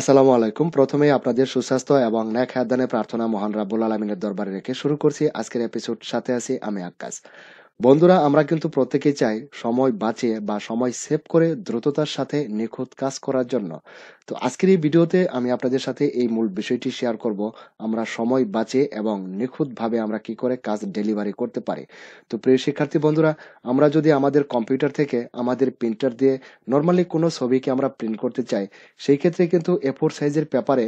আসসালামু আলাইকুম প্রথমে আপনাদের সুস্বাস্থ্য এবং ন্যাক হায়াদানে প্রার্থনা মহান রাবুল আলমিনের দরবারে রেখে শুরু করছি আজকের এপিসোড সাথে আছি আমি আক্কাস বন্ধুরা আমরা কিন্তু প্রত্যেকে চাই সময় বাঁচিয়ে বা সময় সেভ করে দ্রুততার সাথে নিখুঁত কাজ করার জন্য তো আজকের এই ভিডিওতে আমি আপনাদের সাথে এই মূল বিষয়টি শেয়ার করব আমরা সময় বাঁচে এবং নিখুঁতভাবে আমরা কি করে কাজ ডেলিভারি করতে পারি তো প্রিয় শিক্ষার্থী বন্ধুরা আমরা যদি আমাদের কম্পিউটার থেকে আমাদের প্রিন্টার দিয়ে নর্মালি কোনো ছবিকে আমরা প্রিন্ট করতে চাই সেই ক্ষেত্রে কিন্তু এ ফোর সাইজের পেপারে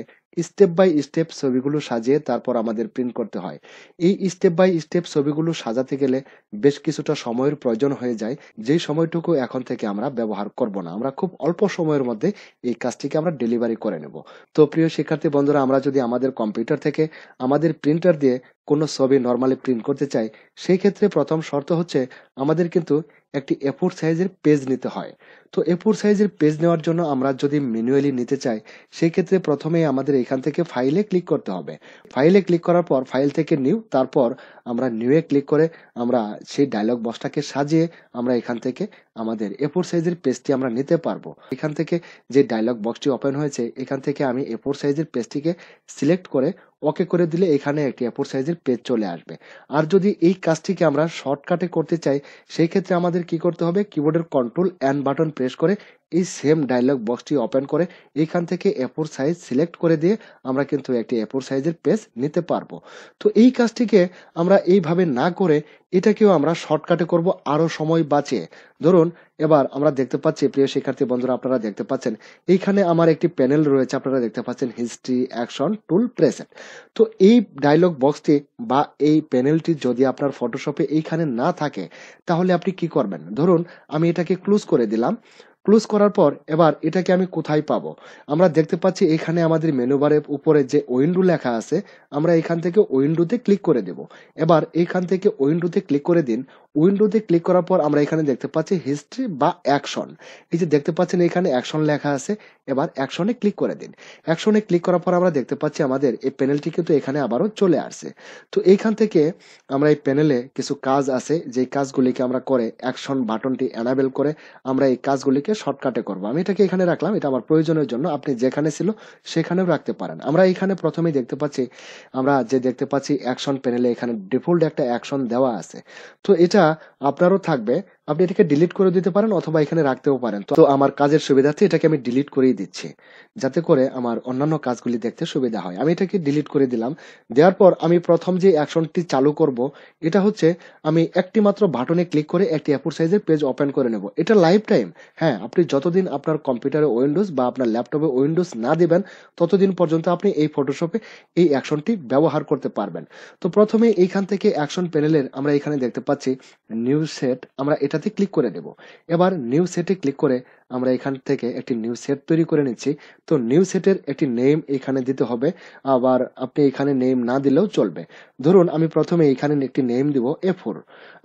স্টেপ বাই স্টেপ ছবিগুলো সাজিয়ে তারপর আমাদের প্রিন্ট করতে হয় এই স্টেপ বাই স্টেপ ছবিগুলো সাজাতে গেলে বেশ কিছুটা সময়ের প্রয়োজন হয়ে যায় যেই সময়টুকু এখন থেকে আমরা ব্যবহার করব না আমরা খুব অল্প সময়ের মধ্যে এই কাজটিকে আমরা ডেলিভারি করে নেব তো প্রিয় শিক্ষার্থী বন্ধুরা আমরা যদি আমাদের কম্পিউটার থেকে আমাদের প্রিন্টার দিয়ে কোনো ছবি নর্মালি প্রিন্ট করতে চাই সেই ক্ষেত্রে প্রথম শর্ত হচ্ছে আমাদের কিন্তু একটি এফোর সাইজের পেজ নিতে হয় তো এফোর সাইজের পেজ নেওয়ার জন্য আমরা যদি ম্যানুয়ালি নিতে চাই সেই ক্ষেত্রে প্রথমে আমাদের এখান থেকে ফাইলে ক্লিক করতে হবে ফাইলে ক্লিক করার পর ফাইল থেকে নিউ তারপর আমরা নিউ এ ক্লিক করে আমরা সেই ডায়লগ বক্সটাকে সাজিয়ে আমরা এখান থেকে আমাদের এফোর সাইজের পেজটি আমরা নিতে পারবো এখান থেকে যে ডায়লগ বক্সটি ওপেন হয়েছে এখান থেকে আমি এফোর সাইজের পেজটিকে সিলেক্ট করে ওকে করে দিলে এখানে একটি অ্যাপোর সাইজের পেজ চলে আসবে আর যদি এই কাজটিকে আমরা শর্টকাটে করতে চাই সেই ক্ষেত্রে আমাদের কি করতে হবে কিবোর্ডের কন্ট্রোল এন্ড বাটন প্রেস করে এই সেম ডায়লগ বক্সটি ওপেন করে এইখান থেকে অ্যাপোর সাইজ সিলেক্ট করে দিয়ে আমরা কিন্তু একটি অ্যাপোর সাইজের পেজ নিতে পারবো তো এই কাজটিকে আমরা এইভাবে না করে এটাকেও আমরা শর্টকাটে করব আরও সময় বাঁচে ধরুন এবার আমরা দেখতে পাচ্ছি প্রিয় শিক্ষার্থী বন্ধুরা আপনারা দেখতে পাচ্ছেন এইখানে আমার একটি প্যানেল রয়েছে আপনারা দেখতে পাচ্ছেন হিস্ট্রি অ্যাকশন টুল প্রেসেন্ট তো এই ডায়লগ বক্সটি বা এই প্যানেলটি যদি আপনার ফটোশপে এইখানে না থাকে তাহলে আপনি কি করবেন ধরুন আমি এটাকে ক্লোজ করে দিলাম ক্লোজ করার পর এবার এটাকে আমি কোথায় পাব আমরা দেখতে পাচ্ছি এখানে আমাদের মেনুবারের উপরে যে উইন্ডো লেখা আছে আমরা এখান থেকে উইন্ডোতে ক্লিক করে দেব এবার এখান থেকে উইন্ডোতে ক্লিক করে দিন উইন্ডোতে ক্লিক করার পর আমরা এখানে দেখতে পাচ্ছি হিস্ট্রি বা অ্যাকশন এই যে দেখতে পাচ্ছেন এখানে অ্যাকশন লেখা আছে এবার অ্যাকশনে ক্লিক করে দিন অ্যাকশনে ক্লিক করার পর আমরা দেখতে পাচ্ছি আমাদের এই প্যানেলটি কিন্তু এখানে আবারও চলে আসছে তো এইখান থেকে আমরা এই প্যানেলে কিছু কাজ আছে যে কাজগুলিকে আমরা করে অ্যাকশন বাটনটি অ্যানাবেল করে আমরা এই কাজগুলিকে শর্টকাটে করব আমি এটাকে এখানে রাখলাম এটা আমার প্রয়োজনের জন্য আপনি যেখানে ছিল সেখানেও রাখতে পারেন আমরা এখানে প্রথমেই দেখতে পাচ্ছি আমরা যে দেখতে পাচ্ছি অ্যাকশন প্যানেলে এখানে ডিফল্ট একটা অ্যাকশন দেওয়া আছে তো এটা আপনারও থাকবে আপনি এটাকে ডিলিট করে দিতে পারেন অথবা এখানে রাখতেও পারেন তো আমার কাজের সুবিধার্থে এটাকে আমি ডিলিট করেই দিচ্ছি যাতে করে আমার অন্যান্য কাজগুলি দেখতে সুবিধা হয় আমি এটাকে ডিলিট করে দিলাম দেওয়ার পর আমি প্রথম যে অ্যাকশনটি চালু করব এটা হচ্ছে আমি একটি মাত্র বাটনে ক্লিক করে একটি অ্যাপোর সাইজের পেজ ওপেন করে নেব এটা লাইফ টাইম হ্যাঁ আপনি যতদিন আপনার কম্পিউটারে উইন্ডোজ বা আপনার ল্যাপটপে উইন্ডোজ না দেবেন ততদিন পর্যন্ত আপনি এই ফটোশপে এই অ্যাকশনটি ব্যবহার করতে পারবেন তো প্রথমে এইখান থেকে অ্যাকশন প্যানেলের আমরা এখানে দেখতে পাচ্ছি নিউ সেট আমরা এটা একসাথে ক্লিক করে দেব এবার নিউ সেটে ক্লিক করে আমরা এখান থেকে একটি নিউ সেট তৈরি করে নিচ্ছি তো নিউ সেটের একটি নেম এখানে দিতে হবে আবার আপনি এখানে নেম না দিলেও চলবে ধরুন আমি প্রথমে এখানে একটি নেম দিব এ ফোর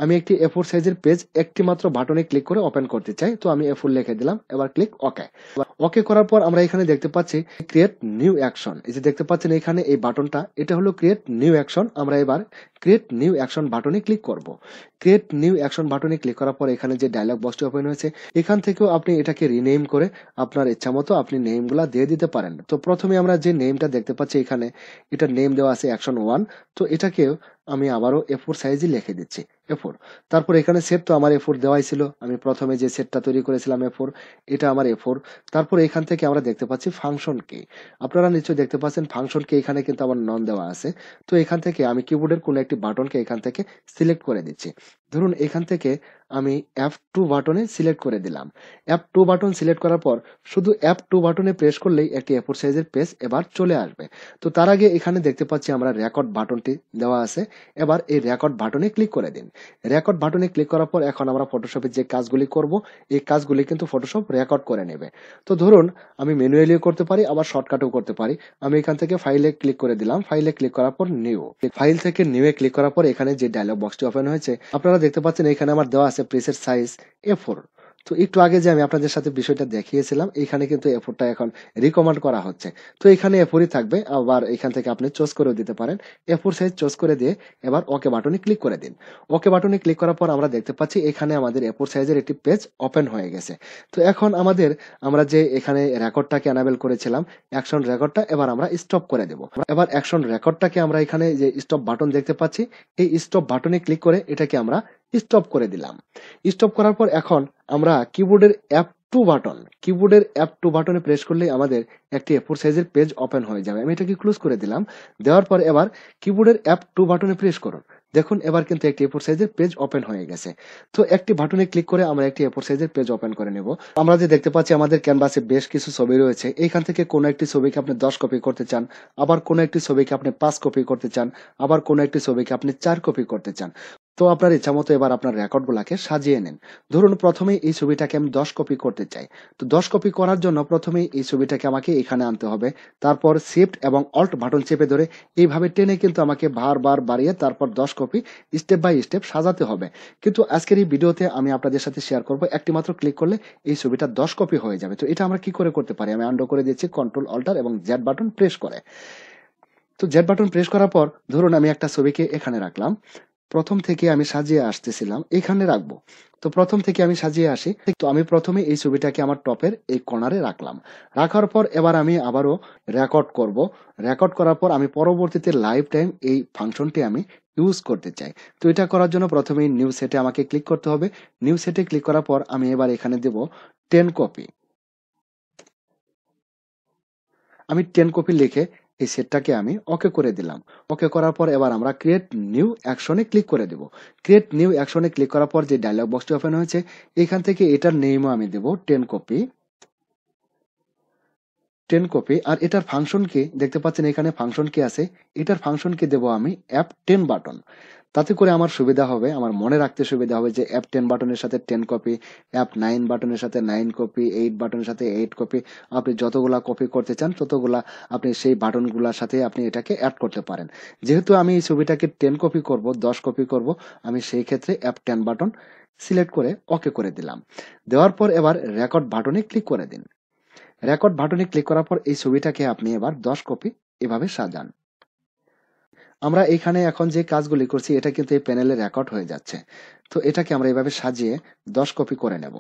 আমি একটি এ ফোর সাইজের পেজ একটি মাত্র বাটনে ক্লিক করে ওপেন করতে চাই তো আমি এ ফোর লিখে দিলাম এবার ক্লিক ওকে ওকে করার পর আমরা এখানে দেখতে পাচ্ছি ক্রিয়েট নিউ অ্যাকশন এই যে দেখতে পাচ্ছেন এখানে এই বাটনটা এটা হলো ক্রিয়েট নিউ অ্যাকশন আমরা এবার ক্রিয়েট নিউ অ্যাকশন বাটনে ক্লিক করব ক্রিয়েট নিউ অ্যাকশন বাটনে ক্লিক করার পর এখানে যে ডায়লগ বক্সটি ওপেন হয়েছে এখান থেকেও আপনি এটাকে রিনেম করে আপনার ইচ্ছা মতো আপনি নেমগুলা দিয়ে দিতে পারেন তো প্রথমে আমরা যে নেমটা দেখতে পাচ্ছি এখানে এটা নেম দেওয়া আছে অ্যাকশন ওয়ান তো এটা এটাকেও আমি আবারও এ ফোর সাইজে লিখে দিচ্ছি এফোর তারপর এখানে সেট তো আমার এফোর দেওয়াই ছিল আমি প্রথমে যে সেটটা তৈরি করেছিলাম এফোর এটা আমার এফোর তারপর এখান থেকে আমরা দেখতে পাচ্ছি ফাংশন কে আপনারা নিশ্চয়ই দেখতে পাচ্ছেন ফাংশন কে এখানে কিন্তু আমার নন দেওয়া আছে তো এখান থেকে আমি কিবোর্ডের কোনো একটি বাটনকে এখান থেকে সিলেক্ট করে দিচ্ছি ধরুন এখান থেকে আমি এফ টু বাটনে সিলেক্ট করে দিলাম অ্যাপ টু বাটন সিলেক্ট করার পর শুধু অ্যাপ টু বাটনে প্রেস করলেই একটি এফোর সাইজের পেজ এবার চলে আসবে তো তার আগে এখানে দেখতে পাচ্ছি আমরা রেকর্ড বাটনটি দেওয়া আছে এবার এই রেকর্ড বাটনে ক্লিক করে দিন রেকর্ড বাটনে ক্লিক করার পর এখন আমরা ফটোশপে যে কাজগুলি করব এই কাজগুলি কিন্তু ফটোশপ রেকর্ড করে নেবে তো ধরুন আমি ম্যানুয়ালিও করতে পারি আবার শর্টকাটও করতে পারি আমি এখান থেকে ফাইলে ক্লিক করে দিলাম ফাইলে ক্লিক করার পর নিউ ফাইল থেকে নিউ এ ক্লিক করার পর এখানে যে ডায়লগ বক্সটি ওপেন হয়েছে আপনারা দেখতে পাচ্ছেন এখানে আমার দেওয়া আছে প্রেসের সাইজ এ ফোর তো একটু আগে যে আমি আপনাদের সাথে বিষয়টা দেখিয়েছিলাম এখানে কিন্তু এফোরটা এখন রিকমেন্ড করা হচ্ছে তো এখানে এফোরই থাকবে আবার এখান থেকে আপনি চোজ করেও দিতে পারেন এফোর সাইজ চোজ করে দিয়ে এবার ওকে বাটনে ক্লিক করে দিন ওকে বাটনে ক্লিক করার পর আমরা দেখতে পাচ্ছি এখানে আমাদের এফোর সাইজের একটি পেজ ওপেন হয়ে গেছে তো এখন আমাদের আমরা যে এখানে রেকর্ডটাকে অ্যানাবেল করেছিলাম অ্যাকশন রেকর্ডটা এবার আমরা স্টপ করে দেব এবার অ্যাকশন রেকর্ডটাকে আমরা এখানে যে স্টপ বাটন দেখতে পাচ্ছি এই স্টপ বাটনে ক্লিক করে এটাকে আমরা স্টপ করে দিলাম স্টপ করার পর এখন আমরা কিবোর্ডের অ্যাপ টু বাটন কিবোর্ডের অ্যাপ টু বাটনে প্রেস করলে আমাদের একটি ফোর সাইজের পেজ ওপেন হয়ে যাবে আমি এটাকে ক্লোজ করে দিলাম দেওয়ার পর এবার কিবোর্ডের অ্যাপ টু বাটনে প্রেস করুন দেখুন এবার কিন্তু একটি ফোর সাইজের পেজ ওপেন হয়ে গেছে তো একটি বাটনে ক্লিক করে আমরা একটি ফোর সাইজের পেজ ওপেন করে নেব আমরা যে দেখতে পাচ্ছি আমাদের ক্যানভাসে বেশ কিছু ছবি রয়েছে এইখান থেকে কোনো একটি ছবিকে আপনি দশ কপি করতে চান আবার কোনো একটি ছবিকে আপনি পাঁচ কপি করতে চান আবার কোনো একটি ছবিকে আপনি চার কপি করতে চান তো আপনার ইচ্ছা মতো এবার আপনার রেকর্ডগুলোকে সাজিয়ে নেন ধরুন প্রথমে এই ছবিটাকে আমি দশ কপি করতে চাই তো দশ কপি করার জন্য প্রথমে এই ছবিটাকে আমাকে এখানে আনতে হবে তারপর সিফট এবং অল্ট বাটন চেপে ধরে এইভাবে টেনে কিন্তু আমাকে বারবার বাড়িয়ে তারপর দশ কপি স্টেপ বাই স্টেপ সাজাতে হবে কিন্তু আজকের এই ভিডিওতে আমি আপনাদের সাথে শেয়ার করবো একটি মাত্র ক্লিক করলে এই ছবিটা দশ কপি হয়ে যাবে তো এটা আমরা কি করে করতে পারি আমি আন্ডো করে দিচ্ছি কন্ট্রোল অল্টার এবং জেড বাটন প্রেস করে তো জেড বাটন প্রেস করার পর ধরুন আমি একটা ছবিকে এখানে রাখলাম প্রথম থেকে আমি সাজিয়ে আসতেছিলাম এখানে রাখবো তো প্রথম থেকে আমি সাজিয়ে আসি তো আমি প্রথমে এই ছবিটাকে আমার টপের এই কর্নারে রাখলাম রাখার পর এবার আমি আবারও রেকর্ড করব রেকর্ড করার পর আমি পরবর্তীতে লাইভ টাইম এই ফাংশনটি আমি ইউজ করতে চাই তো এটা করার জন্য প্রথমেই নিউ সেটে আমাকে ক্লিক করতে হবে নিউ সেটে ক্লিক করার পর আমি এবার এখানে দেব টেন কপি আমি টেন কপি লিখে এই সেটটাকে আমি ওকে করে দিলাম ওকে করার পর এবার আমরা ক্রিয়েট নিউ অ্যাকশনে ক্লিক করে দেব ক্রিয়েট নিউ অ্যাকশনে ক্লিক করার পর যে ডায়লগ বক্সটি ওপেন হয়েছে এখান থেকে এটার নেমও আমি দেব টেন কপি টেন কপি আর এটার ফাংশন কি দেখতে পাচ্ছেন এখানে ফাংশন কি আছে এটার ফাংশন কি দেব আমি অ্যাপ টেন বাটন তাতে করে আমার সুবিধা হবে আমার মনে রাখতে সুবিধা হবে যে অ্যাপ টেন বাটনের সাথে টেন কপি অ্যাপ নাইন বাটনের সাথে নাইন কপি এইট বাটনের সাথে এইট কপি আপনি যতগুলা কপি করতে চান ততগুলা আপনি সেই বাটনগুলোর সাথে আপনি এটাকে অ্যাড করতে পারেন যেহেতু আমি এই ছবিটাকে টেন কপি করব দশ কপি করব আমি সেই ক্ষেত্রে অ্যাপ টেন বাটন সিলেক্ট করে ওকে করে দিলাম দেওয়ার পর এবার রেকর্ড বাটনে ক্লিক করে দিন রেকর্ড বাটনে ক্লিক করার পর এই ছবিটাকে আপনি এবার দশ কপি এভাবে সাজান আমরা এখানে এখন যে কাজগুলি করছি এটা কিন্তু এই প্যানেলে রেকর্ড হয়ে যাচ্ছে তো এটাকে আমরা এভাবে সাজিয়ে দশ কপি করে নেব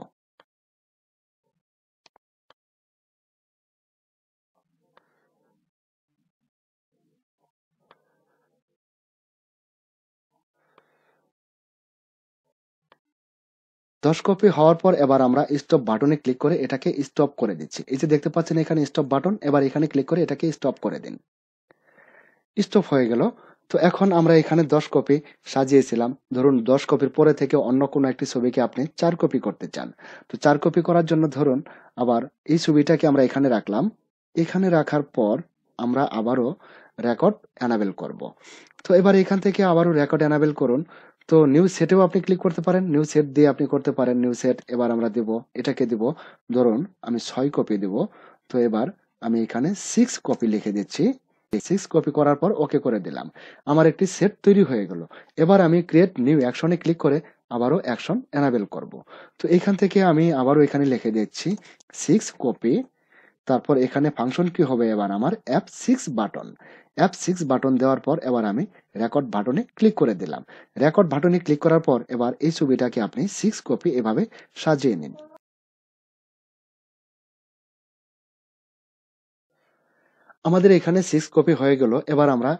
দশ কপি হওয়ার পর এবার আমরা স্টপ বাটনে ক্লিক করে এটাকে স্টপ করে দিচ্ছি এই যে দেখতে পাচ্ছেন এখানে স্টপ বাটন এবার এখানে ক্লিক করে এটাকে স্টপ করে দিন স্টপ হয়ে গেল তো এখন আমরা এখানে দশ কপি সাজিয়েছিলাম ধরুন দশ কপির পরে থেকে অন্য কোনো একটি ছবিকে আপনি চার কপি করতে চান তো চার কপি করার জন্য ধরুন আবার এই ছবিটাকে আমরা এখানে রাখলাম এখানে রাখার পর আমরা আবারও রেকর্ড অ্যানাবেল করব তো এবার এখান থেকে আবারও রেকর্ড অ্যানাবেল করুন তো নিউ সেটেও আপনি ক্লিক করতে পারেন নিউ সেট দিয়ে আপনি করতে পারেন নিউ সেট এবার আমরা দেব এটাকে দেব ধরুন আমি ছয় কপি দেব তো এবার আমি এখানে সিক্স কপি লিখে দিচ্ছি সিক্স কপি করার পর ওকে করে দিলাম আমার একটি সেট তৈরি হয়ে গেল এবার আমি ক্রিয়েট নিউ অ্যাকশনে ক্লিক করে আবারও অ্যাকশন অ্যানাবেল করব তো এখান থেকে আমি আবারও এখানে লিখে দিচ্ছি সিক্স কপি তারপর এখানে ফাংশন কি হবে এবার আমার F six button F six button দেওয়ার পর এবার আমি রেকর্ড বাটনে ক্লিক করে দিলাম রেকর্ড বাটনে ক্লিক করার পর এবার এই ছবিটাকে আপনি সিক্স কপি এভাবে সাজিয়ে নিন আমাদের এখানে সিক্স কপি হয়ে গেল এবার আমরা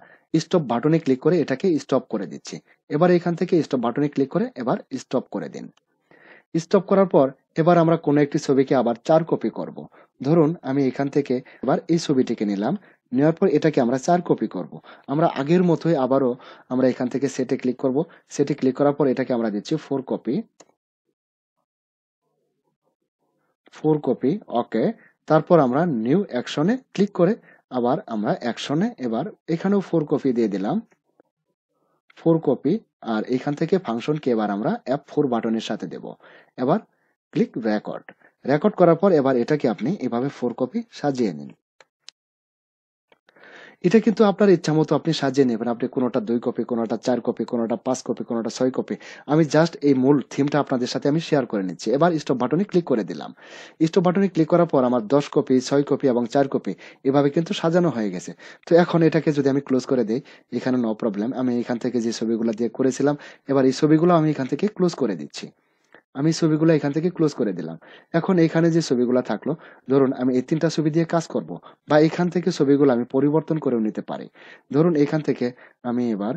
স্টপ বাটনে ক্লিক করে এটাকে স্টপ করে দিচ্ছি এবার এখান থেকে স্টপ বাটনে ক্লিক করে এবার স্টপ করে দিন স্টপ করার পর এবার আমরা কোনো একটি ছবিকে আবার চার কপি করব ধরুন আমি এখান থেকে এবার এই ছবিটিকে নিলাম নেওয়ার পর এটাকে আমরা চার কপি করব আমরা আগের মতোই আবারও আমরা এখান থেকে সেটে ক্লিক করব সেটে ক্লিক করার পর এটাকে আমরা দিচ্ছি four copy four copy okay তারপর আমরা নিউ অ্যাকশনে ক্লিক করে আবার আমরা অ্যাকশনে এবার এখানেও ফোর কপি দিয়ে দিলাম ফোর কপি আর এখান থেকে ফাংশনকে এবার আমরা অ্যাপ ফোর বাটনের সাথে দেব এবার ক্লিক রেকর্ড রেকর্ড করার পর এবার এটাকে আপনি এভাবে ফোর কপি সাজিয়ে নিন এটা কিন্তু আপনার ইচ্ছা মতো আপনি সাজিয়ে নেবেন আপনি কোনোটা দুই কপি কোনোটা চার কপি কোনোটা পাঁচ কপি কোনোটা ছয় কপি আমি জাস্ট এই মূল থিমটা আপনাদের সাথে আমি শেয়ার করে নিচ্ছি এবার স্টপ বাটনে ক্লিক করে দিলাম স্টপ বাটনে ক্লিক করার পর আমার দশ কপি ছয় কপি এবং চার কপি এভাবে কিন্তু সাজানো হয়ে গেছে তো এখন এটাকে যদি আমি ক্লোজ করে দিই এখানে নো প্রবলেম আমি এখান থেকে যে ছবিগুলো দিয়ে করেছিলাম এবার এই ছবিগুলো আমি এখান থেকে ক্লোজ করে দিচ্ছি আমি ছবিগুলো এখান থেকে ক্লোজ করে দিলাম এখন এখানে যে ছবিগুলো থাকলো ধরুন আমি এই তিনটা ছবি দিয়ে কাজ করব বা এখান থেকে ছবিগুলো আমি পরিবর্তন করেও নিতে পারি ধরুন এখান থেকে আমি এবার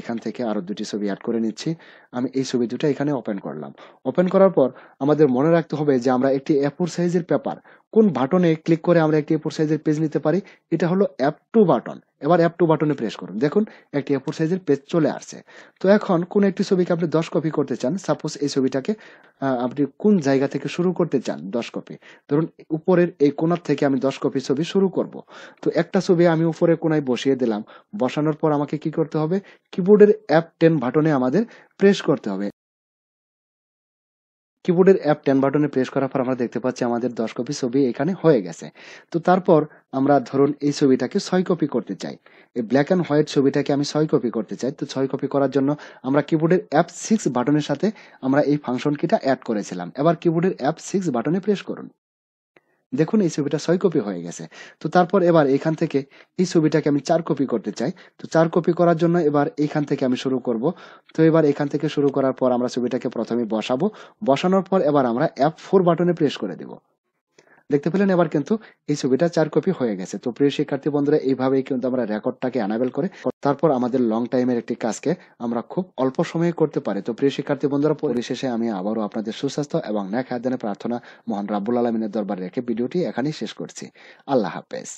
এখান থেকে আরও দুটি ছবি অ্যাড করে নিচ্ছি আমি এই ছবি দুটো এখানে ওপেন করলাম ওপেন করার পর আমাদের মনে রাখতে হবে যে আমরা একটি অ্যাপোর সাইজের পেপার কোন বাটনে ক্লিক করে আমরা একটি অ্যাপোর সাইজের পেজ নিতে পারি এটা হলো অ্যাপ টু বাটন এবার অ্যাপ টু বাটনে প্রেস করুন দেখুন একটি অ্যাপোর সাইজের পেজ চলে আসছে তো এখন কোন একটি ছবিকে আপনি দশ কপি করতে চান সাপোজ এই ছবিটাকে আপনি কোন জায়গা থেকে শুরু করতে চান দশ কপি ধরুন উপরের এই কোনার থেকে আমি দশ কপি ছবি শুরু করব তো একটা ছবি আমি উপরের কোনায় বসিয়ে দিলাম বসানোর পর আমাকে কি করতে হবে কিবোর্ডের অ্যাপ টেন বাটনে আমাদের প্রেস করতে হবে কিবোর্ডের অ্যাপ টেন বাটনে প্রেস করার পর আমরা দেখতে পাচ্ছি আমাদের দশ কপি ছবি এখানে হয়ে গেছে তো তারপর আমরা ধরুন এই ছবিটাকে ছয় কপি করতে চাই এই ব্ল্যাক অ্যান্ড হোয়াইট ছবিটাকে আমি ছয় কপি করতে চাই তো ছয় কপি করার জন্য আমরা কিবোর্ডের অ্যাপ সিক্স বাটনের সাথে আমরা এই ফাংশন কিটা অ্যাড করেছিলাম এবার কিবোর্ডের অ্যাপ সিক্স বাটনে প্রেস করুন দেখুন এই ছবিটা ছয় কপি হয়ে গেছে তো তারপর এবার এখান থেকে এই ছবিটাকে আমি চার কপি করতে চাই তো চার কপি করার জন্য এবার এখান থেকে আমি শুরু করব তো এবার এখান থেকে শুরু করার পর আমরা ছবিটাকে প্রথমে বসাবো বসানোর পর এবার আমরা অ্যাপ ফোর বাটনে প্রেস করে দেবো দেখতে পেলেন এবার কিন্তু এই ছবিটা চার কপি হয়ে গেছে তো প্রিয় শিক্ষার্থী বন্ধুরা এইভাবেই কিন্তু আমরা রেকর্ডটাকে অ্যানাবেল করে তারপর আমাদের লং টাইমের একটি কাজকে আমরা খুব অল্প সময়ে করতে পারি তো প্রিয় শিক্ষার্থী বন্ধুরা পরিশেষে আমি আবারও আপনাদের সুস্বাস্থ্য এবং ন্যাক আদানে প্রার্থনা মহান রাবুল আলমিনের দরবার রেখে ভিডিওটি এখানেই শেষ করছি আল্লাহ হাফেজ